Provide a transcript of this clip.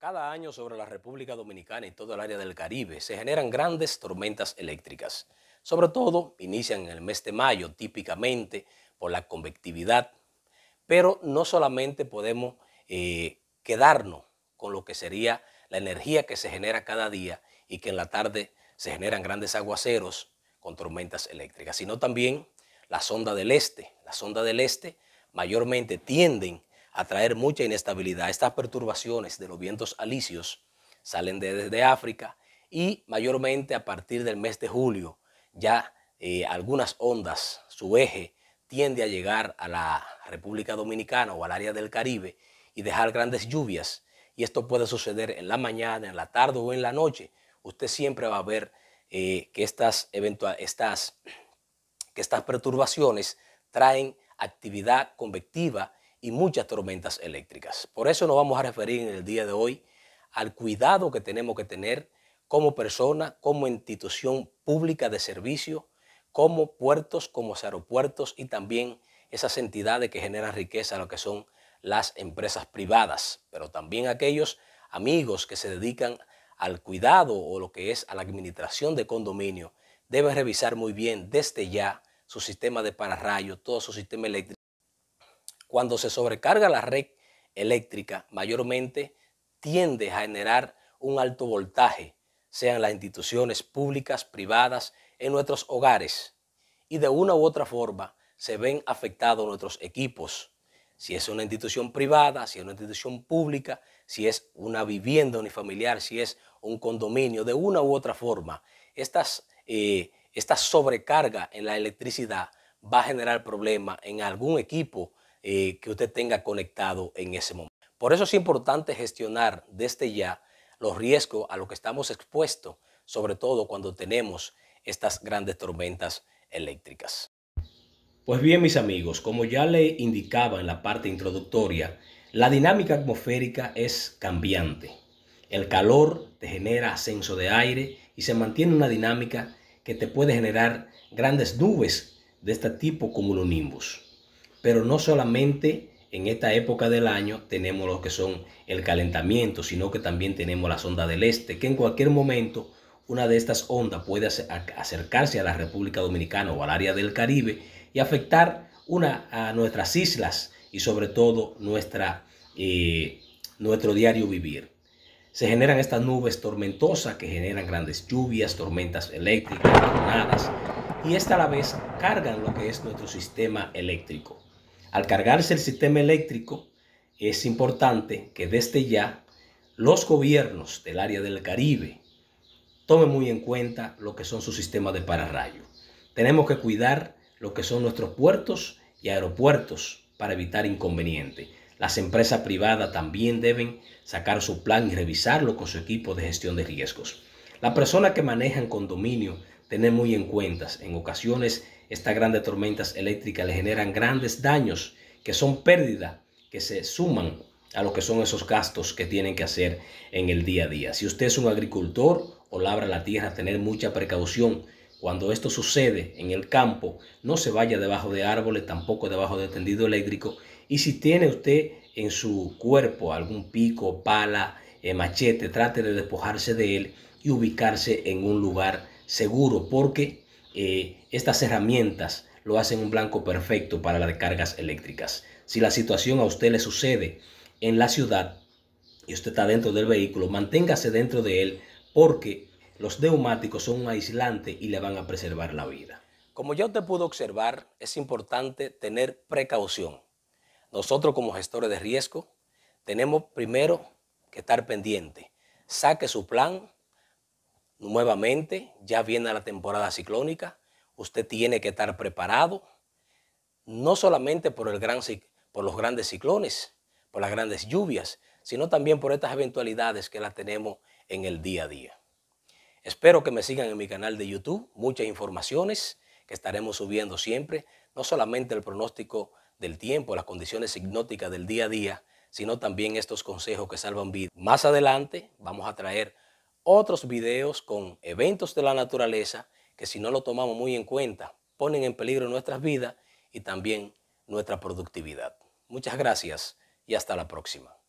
Cada año sobre la República Dominicana y todo el área del Caribe se generan grandes tormentas eléctricas. Sobre todo, inician en el mes de mayo típicamente por la convectividad, pero no solamente podemos eh, quedarnos con lo que sería la energía que se genera cada día y que en la tarde se generan grandes aguaceros con tormentas eléctricas, sino también la sonda del este. La sonda del este mayormente tienden a traer mucha inestabilidad. Estas perturbaciones de los vientos alisios salen desde África y mayormente a partir del mes de julio ya eh, algunas ondas, su eje tiende a llegar a la República Dominicana o al área del Caribe y dejar grandes lluvias. Y esto puede suceder en la mañana, en la tarde o en la noche. Usted siempre va a ver eh, que, estas que estas perturbaciones traen actividad convectiva y muchas tormentas eléctricas. Por eso nos vamos a referir en el día de hoy al cuidado que tenemos que tener como persona, como institución pública de servicio, como puertos, como aeropuertos y también esas entidades que generan riqueza, lo que son las empresas privadas, pero también aquellos amigos que se dedican al cuidado o lo que es a la administración de condominio, deben revisar muy bien desde ya su sistema de pararrayos, todo su sistema eléctrico. Cuando se sobrecarga la red eléctrica, mayormente tiende a generar un alto voltaje, sean las instituciones públicas, privadas, en nuestros hogares. Y de una u otra forma se ven afectados nuestros equipos. Si es una institución privada, si es una institución pública, si es una vivienda unifamiliar, si es un condominio, de una u otra forma, eh, esta sobrecarga en la electricidad va a generar problemas en algún equipo eh, que usted tenga conectado en ese momento. Por eso es importante gestionar desde ya los riesgos a los que estamos expuestos, sobre todo cuando tenemos estas grandes tormentas eléctricas. Pues bien, mis amigos, como ya le indicaba en la parte introductoria, la dinámica atmosférica es cambiante. El calor te genera ascenso de aire y se mantiene una dinámica que te puede generar grandes nubes de este tipo como los nimbus pero no solamente en esta época del año tenemos lo que son el calentamiento, sino que también tenemos las ondas del este, que en cualquier momento una de estas ondas puede acercarse a la República Dominicana o al área del Caribe y afectar una, a nuestras islas y sobre todo nuestra, eh, nuestro diario vivir. Se generan estas nubes tormentosas que generan grandes lluvias, tormentas eléctricas, tornadas y esta a la vez cargan lo que es nuestro sistema eléctrico. Al cargarse el sistema eléctrico, es importante que desde ya los gobiernos del área del Caribe tomen muy en cuenta lo que son sus sistemas de pararrayos. Tenemos que cuidar lo que son nuestros puertos y aeropuertos para evitar inconvenientes. Las empresas privadas también deben sacar su plan y revisarlo con su equipo de gestión de riesgos. Las persona que manejan condominio, tener muy en cuenta en ocasiones estas grandes tormentas eléctricas le generan grandes daños que son pérdidas que se suman a lo que son esos gastos que tienen que hacer en el día a día. Si usted es un agricultor o labra la tierra, tener mucha precaución. Cuando esto sucede en el campo, no se vaya debajo de árboles, tampoco debajo de tendido eléctrico. Y si tiene usted en su cuerpo algún pico, pala, eh, machete, trate de despojarse de él y ubicarse en un lugar seguro, porque eh, estas herramientas lo hacen un blanco perfecto para las cargas eléctricas. Si la situación a usted le sucede en la ciudad y usted está dentro del vehículo, manténgase dentro de él porque los neumáticos son un aislante y le van a preservar la vida. Como ya usted pudo observar, es importante tener precaución. Nosotros como gestores de riesgo tenemos primero que estar pendiente. Saque su plan, Nuevamente, ya viene la temporada ciclónica, usted tiene que estar preparado, no solamente por, los grandes ciclones, por las grandes lluvias, sino también por estas eventualidades que las tenemos en el día a día. Espero que me sigan en mi canal de YouTube, muchas informaciones que estaremos subiendo siempre, no solamente el pronóstico del tiempo, las condiciones hipnóticas del día a día, sino también estos consejos que salvan vidas. Más adelante vamos a traer otros videos con eventos de la naturaleza que si no lo tomamos muy en cuenta ponen en peligro nuestras vidas y también nuestra productividad. Muchas gracias y hasta la próxima.